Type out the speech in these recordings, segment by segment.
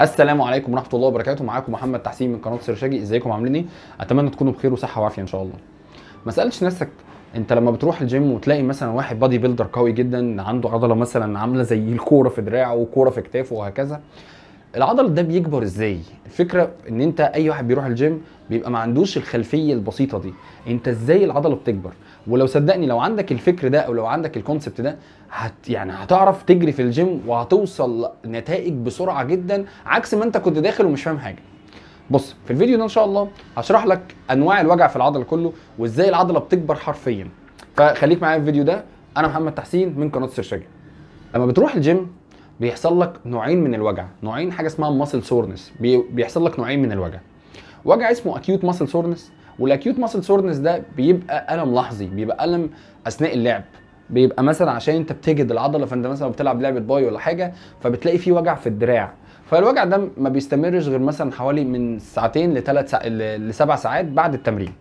السلام عليكم ورحمه الله وبركاته معاكم محمد تحسين من قناه سرشاجي ازيكم عاملين ايه اتمنى تكونوا بخير وصحه وعافيه ان شاء الله ما سالش نفسك انت لما بتروح الجيم وتلاقي مثلا واحد بادي بيلدر قوي جدا عنده عضله مثلا عامله زي الكوره في دراعه وكوره في كتافه وهكذا العضل ده بيكبر ازاي الفكره ان انت اي واحد بيروح الجيم بيبقى ما عندوش الخلفيه البسيطه دي انت ازاي العضله بتكبر ولو صدقني لو عندك الفكر ده او لو عندك الكونسبت ده هت يعني هتعرف تجري في الجيم وهتوصل نتائج بسرعه جدا عكس ما انت كنت داخل ومش فاهم حاجه بص في الفيديو ده ان شاء الله هشرح لك انواع الوجع في العضله كله وازاي العضله بتكبر حرفيا فخليك معايا في الفيديو ده انا محمد تحسين من قناه شجع لما بتروح الجيم بيحصل لك نوعين من الوجع نوعين حاجه اسمها ماسل سورنس بيحصل لك نوعين من الوجع وجع اسمه اكيوت ماسل سورنس والاكيوت ماسل سورنس ده بيبقى الم لحظي بيبقى الم اثناء اللعب بيبقى مثلا عشان انت بتجد العضله فانت مثلا بتلعب لعبه باي ولا حاجه فبتلاقي في وجع في الدراع فالوجع ده ما بيستمرش غير مثلا حوالي من ساعتين لثلاث لسبع ساعات بعد التمرين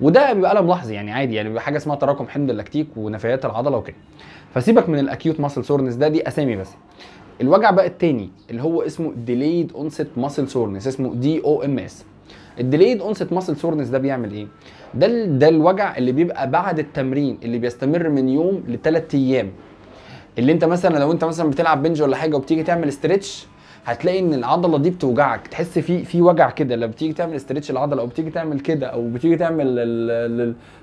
وده بيبقى الم لحظي يعني عادي يعني بيبقى حاجه اسمها تراكم حمض اللاكتيك ونفايات العضله وكده فسيبك من الاكيوت ماسل سورنس ده دي اسامي بس الوجع بقى التاني اللي هو اسمه ديليد اونست ماسل سورنس اسمه دي او ام اس الديليد اونست ماسل سورنس ده بيعمل ايه ده ده الوجع اللي بيبقى بعد التمرين اللي بيستمر من يوم لثلاث ايام اللي انت مثلا لو انت مثلا بتلعب بنج ولا حاجه وبتيجي تعمل استرتش هتلاقي ان العضله دي بتوجعك تحس في في وجع كده لما بتيجي تعمل استرتش العضله او بتيجي تعمل كده او بتيجي تعمل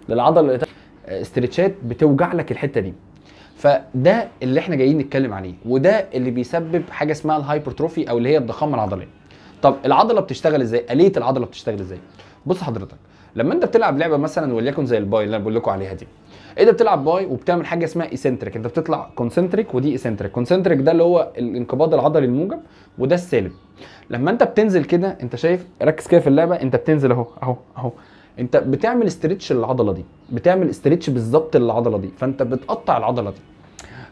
للعضله استرتشات آه، بتوجع لك الحته دي فده اللي احنا جايين نتكلم عليه وده اللي بيسبب حاجه اسمها الهايبرتروفي او اللي هي الضخامه العضليه طب العضله بتشتغل ازاي اليه العضله بتشتغل ازاي بص حضرتك لما انت بتلعب لعبه مثلا وليكن زي الباي اللي انا بقول لكم عليها دي انت بتلعب باي وبتعمل حاجه اسمها ايسنتريك انت بتطلع كونسنتريك ودي ايسنتريك كونسنتريك ده اللي هو الانقباض العضلي الموجب وده السالب لما انت بتنزل كده انت شايف ركز كده في اللعبه انت بتنزل اهو اهو اهو انت بتعمل استرتش للعضله دي بتعمل استرتش بالظبط للعضله دي فانت بتقطع العضله دي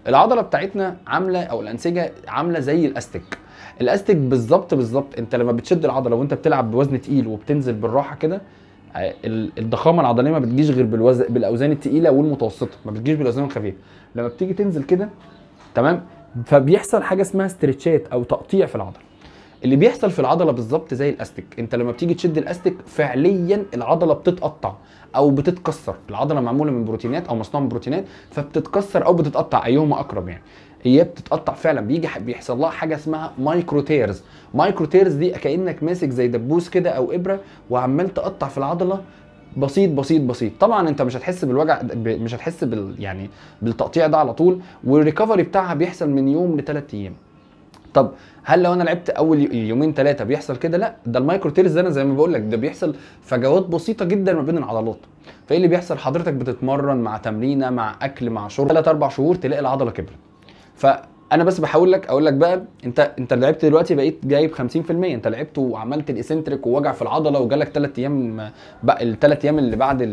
العضله بتاعتنا عامله او الانسجه عامله زي الاستيك الاستك بالظبط بالظبط انت لما بتشد العضله وانت بتلعب بوزن تقيل وبتنزل بالراحه كده آه، الضخامه العضليه ما بتجيش غير بالوزن بالاوزان التقيله والمتوسطه ما بتجيش بالاوزان الخفيفه لما بتيجي تنزل كده تمام فبيحصل حاجه اسمها استرتشات او تقطيع في العضله اللي بيحصل في العضله بالظبط زي الاستك انت لما بتيجي تشد الاستك فعليا العضله بتتقطع او بتتكسر العضله معموله من بروتينات او مصنوعه من بروتينات فبتتكسر او بتتقطع ايهما اقرب يعني هي بتتقطع فعلا بيجي بيحصل لها حاجه اسمها مايكرو تيرز مايكرو تيرز دي كانك ماسك زي دبوس كده او ابره وعمال تقطع في العضله بسيط بسيط بسيط طبعا انت مش هتحس بالوجع مش هتحس بال يعني بالتقطيع ده على طول والريكفري بتاعها بيحصل من يوم لثلاث ايام طب هل لو انا لعبت اول يومين ثلاثه بيحصل كده لا ده المايكرو تيرز ده انا زي ما بقول لك ده بيحصل فجوات بسيطه جدا ما بين العضلات فايه اللي بيحصل حضرتك بتتمرن مع تمرينه مع اكل مع شرب ثلاث اربع شهور تلاقي العضله كبرت فانا بس بحاول لك اقول لك بقى انت انت لعبت دلوقتي بقيت جايب 50% انت لعبت وعملت الاسنتريك ووجع في العضله وجالك ثلاث ايام بقى الثلاث ايام اللي بعد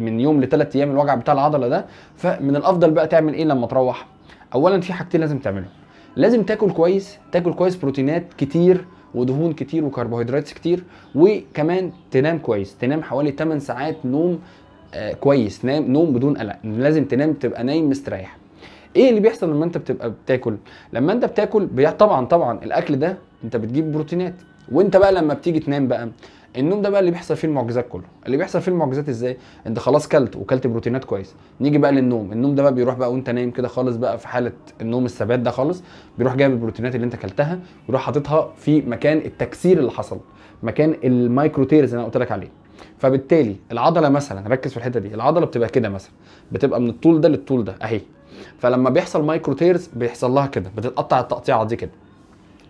من يوم لثلاث ايام الوجع بتاع العضله ده فمن الافضل بقى تعمل ايه لما تروح اولا في حاجتين لازم تعملهم لازم تاكل كويس تاكل كويس بروتينات كتير ودهون كتير وكربوهيدرات كتير وكمان تنام كويس تنام حوالي 8 ساعات نوم آه كويس نام نوم بدون قلق لازم تنام تبقى نايم مستريح ايه اللي بيحصل لما انت بتبقى بتاكل لما انت بتاكل بي... طبعا طبعا الاكل ده انت بتجيب بروتينات وانت بقى لما بتيجي تنام بقى النوم ده بقى اللي بيحصل فيه المعجزات كله اللي بيحصل فيه المعجزات ازاي انت خلاص كلت وكلت بروتينات كويس نيجي بقى للنوم النوم ده بقى بيروح بقى وانت نايم كده خالص بقى في حاله النوم الثبات ده خالص بيروح جايب البروتينات اللي انت كلتها ويروح حاططها في مكان التكسير اللي حصل مكان المايكرو تيرز اللي انا قلت لك عليه فبالتالي العضله مثلا ركز في الحته دي العضله بتبقى كده مثلا بتبقى من الطول ده للطول ده اهي فلما بيحصل مايكرو تيرز بيحصل لها كده بتتقطع التقطيعه دي كده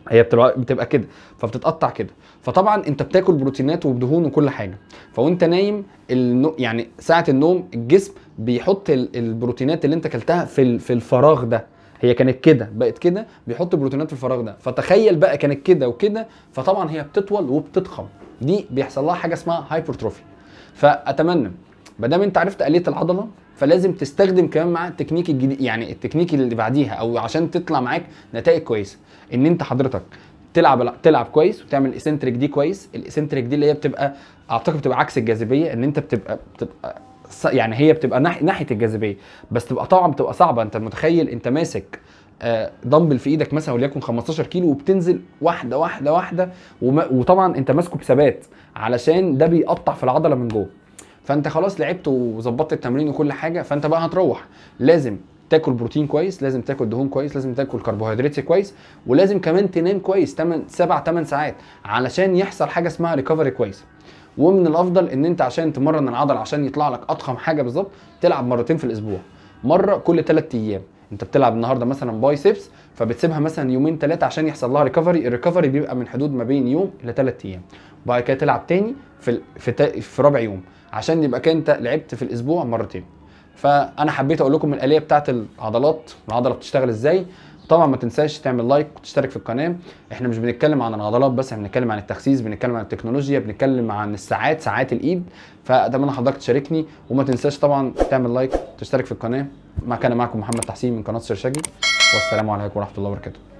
هي بتبقى كده فبتتقطع كده فطبعا انت بتاكل بروتينات ودهون وكل حاجه فوانت نايم النو... يعني ساعه النوم الجسم بيحط البروتينات اللي انت اكلتها في في الفراغ ده هي كانت كده بقت كده بيحط بروتينات في الفراغ ده فتخيل بقى كانت كده وكده فطبعا هي بتطول وبتضخم دي بيحصل لها حاجه اسمها هايبرتروفي فاتمنى ما دام انت عرفت اليه العضله فلازم تستخدم كمان مع التكنيك الجديد يعني التكنيك اللي بعديها او عشان تطلع معاك نتائج كويسه ان انت حضرتك تلعب تلعب كويس وتعمل الاسنتريك دي كويس الاسنتريك دي اللي هي بتبقى اعتقد بتبقى عكس الجاذبيه ان انت بتبقى بتبقى يعني هي بتبقى ناحيه الجاذبيه بس تبقى طبعا بتبقى صعبه انت متخيل انت ماسك دمبل آه، في ايدك مثلا وليكن 15 كيلو وبتنزل واحده واحده واحده وطبعا انت ماسكه بثبات علشان ده بيقطع في العضله من جوه فانت خلاص لعبت وظبطت التمرين وكل حاجه فانت بقى هتروح لازم تاكل بروتين كويس لازم تاكل دهون كويس لازم تاكل كربوهيدرات كويس ولازم كمان تنام كويس 8 7 8 ساعات علشان يحصل حاجه اسمها ريكفري كويس ومن الافضل ان انت عشان تمرن العضل عشان يطلع لك اضخم حاجه بالظبط تلعب مرتين في الاسبوع مره كل 3 ايام انت بتلعب النهارده مثلا بايسبس فبتسيبها مثلا يومين ثلاثه عشان يحصل لها ريكفري الريكفري بيبقى من حدود ما بين يوم ل 3 ايام وبعد كده تلعب تاني في في, في رابع يوم عشان يبقى كده انت لعبت في الاسبوع مرتين فانا حبيت اقول لكم الاليه بتاعت العضلات العضله بتشتغل ازاي طبعا ما تنساش تعمل لايك وتشترك في القناه احنا مش بنتكلم عن العضلات بس احنا بنتكلم عن التخسيس بنتكلم عن التكنولوجيا بنتكلم عن الساعات ساعات الايد فاتمنى حضرتك تشاركني وما تنساش طبعا تعمل لايك وتشترك في القناه ما كان معكم محمد تحسين من قناه سيرشاجي والسلام عليكم ورحمه الله وبركاته